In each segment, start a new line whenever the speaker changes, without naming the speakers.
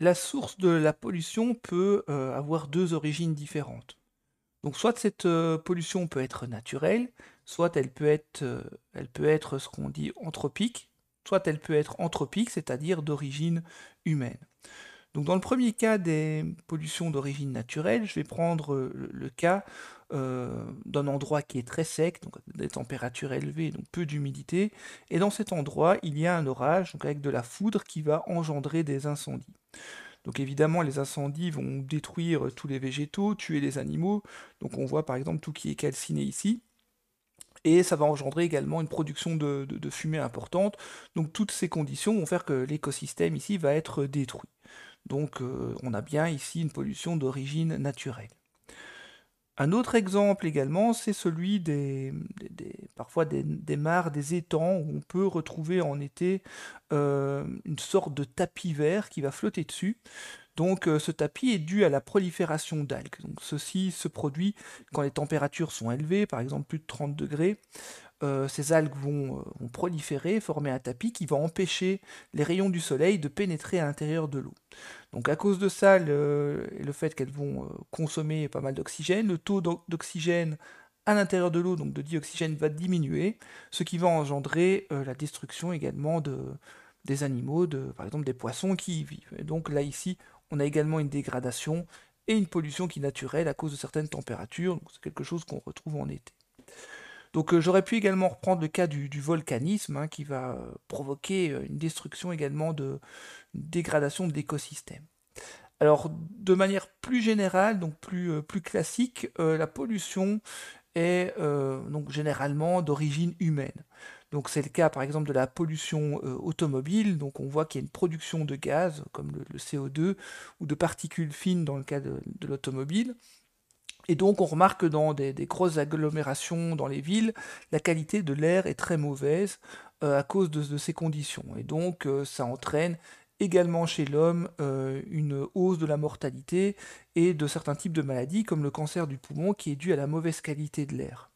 la source de la pollution peut euh, avoir deux origines différentes. Donc soit cette euh, pollution peut être naturelle, soit elle peut être, euh, elle peut être ce qu'on dit anthropique, soit elle peut être anthropique, c'est-à-dire d'origine humaine. Donc dans le premier cas des pollutions d'origine naturelle, je vais prendre le cas euh, d'un endroit qui est très sec, donc des températures élevées, donc peu d'humidité. Et dans cet endroit, il y a un orage, donc avec de la foudre qui va engendrer des incendies. Donc évidemment, les incendies vont détruire tous les végétaux, tuer les animaux. Donc on voit par exemple tout qui est calciné ici et ça va engendrer également une production de, fumée importante. Donc toutes ces conditions vont faire que l'écosystème ici va être détruit. Donc euh, on a bien ici une pollution d'origine naturelle. Un autre exemple également, c'est celui des, parfois des, mares, des étangs où on peut retrouver en été euh, une sorte de tapis vert qui va flotter dessus. Donc euh, ce tapis est dû à la prolifération d'algues. Donc ceci se produit quand les températures sont élevées, par exemple plus de 30 degrés. Euh, ces algues euh, vont, proliférer, former un tapis qui va empêcher les rayons du soleil de pénétrer à l'intérieur de l'eau. Donc à cause de ça, le, le fait qu'elles vont euh, consommer pas mal d'oxygène, le taux d'oxygène à l'intérieur de l'eau, donc de dioxygène, va diminuer, ce qui va engendrer la destruction également de, des animaux, de, par exemple des poissons qui y vivent. donc là ici, on a également une dégradation et une pollution qui est naturelle à cause de certaines températures, c'est quelque chose qu'on retrouve en été. Donc euh, j'aurais pu également reprendre le cas du, volcanisme hein, qui va euh, provoquer euh, une destruction également de dégradation de l'écosystème. Alors de manière plus générale, donc plus, classique, la pollution est donc généralement d'origine humaine. Donc c'est le cas par exemple de la pollution automobile, donc on voit qu'il y a une production de gaz comme le, CO2 ou de particules fines dans le cas de l'automobile. Et donc on remarque que dans des, grosses agglomérations, dans les villes, la qualité de l'air est très mauvaise euh, à cause de, ces conditions. Et donc euh, ça entraîne également chez l'homme euh, une hausse de la mortalité et de certains types de maladies comme le cancer du poumon qui est dû à la mauvaise qualité de l'air.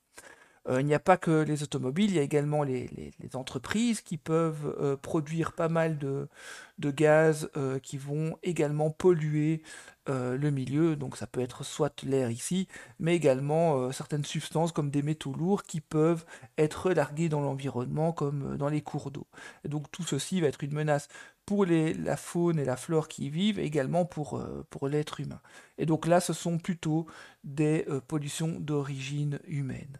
il n'y a pas que les automobiles, il y a également les, entreprises qui peuvent produire pas mal de gaz qui vont également polluer euh, le milieu, donc ça peut être soit l'air ici, mais également euh, certaines substances comme des métaux lourds qui peuvent être largués dans l'environnement comme euh, dans les cours d'eau. Donc tout ceci va être une menace pour la faune et la flore qui y vivent, également pour, pour l'être humain. Et donc là, ce sont plutôt des pollutions d'origine humaine.